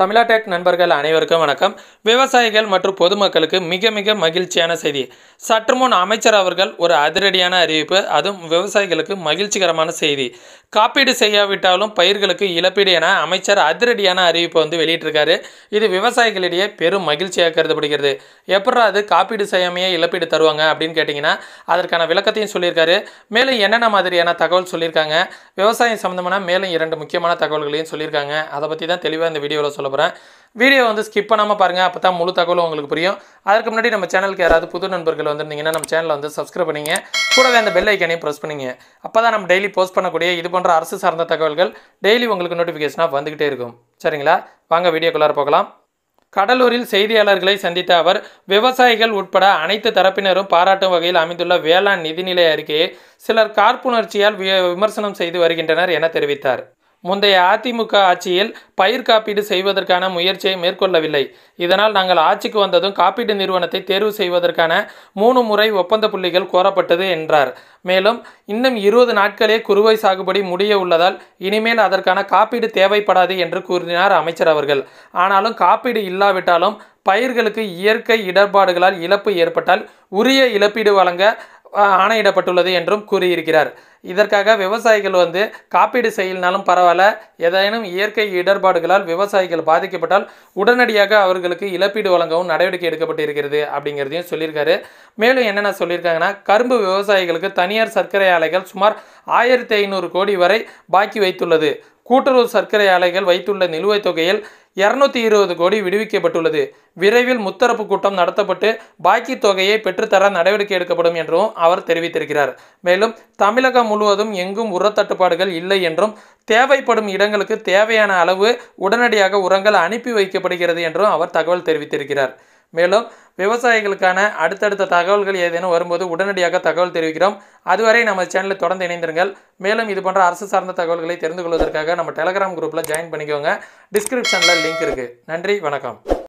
தமிழா நண்பர்கள் அனைவருக்கும் வணக்கம் விவசாயிகள் மற்றும் பொதுமக்களுக்கு மிக மிக மகிழ்ச்சியான செய்தி சற்று முன் அமைச்சர் அவர்கள் ஒரு அதிரடியான அறிவிப்பு அதுவும் விவசாயிகளுக்கு மகிழ்ச்சிகரமான செய்தி காப்பீடு செய்யாவிட்டாலும் பயிர்களுக்கு இழப்பீடு என அமைச்சர் அதிரடியான அறிவிப்பு வந்து வெளியிட்டிருக்காரு இது விவசாயிகளிடையே பெரும் மகிழ்ச்சியாக கருதப்படுகிறது எப்படா அது காப்பீடு செய்யாமையே இழப்பீடு தருவாங்க அப்படின்னு கேட்டிங்கன்னா அதற்கான விளக்கத்தையும் சொல்லியிருக்காரு மேலும் என்னென்ன மாதிரியான தகவல் சொல்லியிருக்காங்க விவசாயம் சம்மந்தமான மேலும் இரண்டு முக்கியமான தகவல்களையும் சொல்லியிருக்காங்க அதை பற்றி தான் தெளிவாக இந்த வீடியோவில் சொல்ல போகிறேன் வீடியோ வந்து ஸ்கிப் பண்ணாமல் பாருங்கள் அப்போ தான் முழு தகவலும் உங்களுக்கு புரியும் அதற்கு முன்னாடி நம்ம சேனலுக்கு யாராவது புது நண்பர்கள் வந்திருந்தீங்கன்னா நம்ம சேனலை வந்து சப்ஸ்கிரைப் பண்ணிங்க கூடவே அந்த பெல் ப்ரெஸ் பண்ணிங்க அப்போ தான் நம்ம டெய்லி போஸ்ட் பண்ணக்கூடிய இது போன்ற அரசு சார்ந்த தகவல்கள் டெய்லி உங்களுக்கு நோட்டிஃபிகேஷனாக வந்துகிட்டே இருக்கும் சரிங்களா வாங்க வீடியோக்குள்ளார போகலாம் கடலூரில் செய்தியாளர்களை சந்தித்த அவர் விவசாயிகள் உட்பட அனைத்து தரப்பினரும் பாராட்டும் வகையில் அமைந்துள்ள வேளாண் நிதிநிலை அறிக்கையை சிலர் கார்ப்புணர்ச்சியால் விமர்சனம் செய்து வருகின்றனர் என தெரிவித்தார் முந்தைய அதிமுக ஆட்சியில் பயிர் காப்பீடு செய்வதற்கான முயற்சியை மேற்கொள்ளவில்லை இதனால் நாங்கள் ஆட்சிக்கு வந்ததும் காப்பீடு நிறுவனத்தை தேர்வு செய்வதற்கான மூணு முறை ஒப்பந்த புள்ளிகள் கோரப்பட்டது என்றார் மேலும் இன்னும் இருபது நாட்களே குறுவை சாகுபடி முடிய உள்ளதால் இனிமேல் அதற்கான காப்பீடு தேவைப்படாது என்று கூறினார் அமைச்சர் அவர்கள் ஆனாலும் காப்பீடு இல்லாவிட்டாலும் பயிர்களுக்கு இயற்கை இடர்பாடுகளால் இழப்பு ஏற்பட்டால் உரிய இழப்பீடு வழங்க ஆணையிடப்பட்டுள்ளது என்றும் கூறியிருக்கிறார் இதற்காக விவசாயிகள் வந்து காப்பீடு செய்யலனாலும் பரவாயில்ல ஏதேனும் இயற்கை இடர்பாடுகளால் விவசாயிகள் பாதிக்கப்பட்டால் உடனடியாக அவர்களுக்கு இழப்பீடு வழங்கவும் நடவடிக்கை எடுக்கப்பட்டிருக்கிறது அப்படிங்கிறதையும் சொல்லியிருக்காரு மேலும் என்னென்ன சொல்லியிருக்காங்கன்னா கரும்பு விவசாயிகளுக்கு தனியார் சர்க்கரை ஆலைகள் சுமார் ஆயிரத்தி ஐநூறு கோடி வரை பாக்கி வைத்துள்ளது கூட்டுறவு சர்க்கரை ஆலைகள் வைத்துள்ள நிலுவைத் தொகையில் இரநூத்தி இருபது கோடி விடுவிக்கப்பட்டுள்ளது விரைவில் முத்தரப்பு கூட்டம் நடத்தப்பட்டு பாக்கி தொகையை பெற்றுத்தர நடவடிக்கை எடுக்கப்படும் என்றும் அவர் தெரிவித்திருக்கிறார் மேலும் தமிழகம் முழுவதும் எங்கும் உரத்தட்டுப்பாடுகள் இல்லை என்றும் தேவைப்படும் இடங்களுக்கு தேவையான அளவு உடனடியாக உரங்கள் அனுப்பி வைக்கப்படுகிறது என்றும் அவர் தகவல் தெரிவித்திருக்கிறார் மேலும் விவசாயிகளுக்கான அடுத்தடுத்த தகவல்கள் ஏதேனும் வரும்போது உடனடியாக தகவல் தெரிவிக்கிறோம் அதுவரை நம்ம சேனலில் தொடர்ந்து இணைந்திருங்கள் மேலும் இது போன்ற அரசு சார்ந்த தகவல்களை தெரிந்து கொள்வதற்காக நம்ம டெலகிராம் குரூப்பில் ஜாயின் பண்ணிக்கோங்க டிஸ்கிரிப்ஷனில் லிங்க் இருக்குது நன்றி வணக்கம்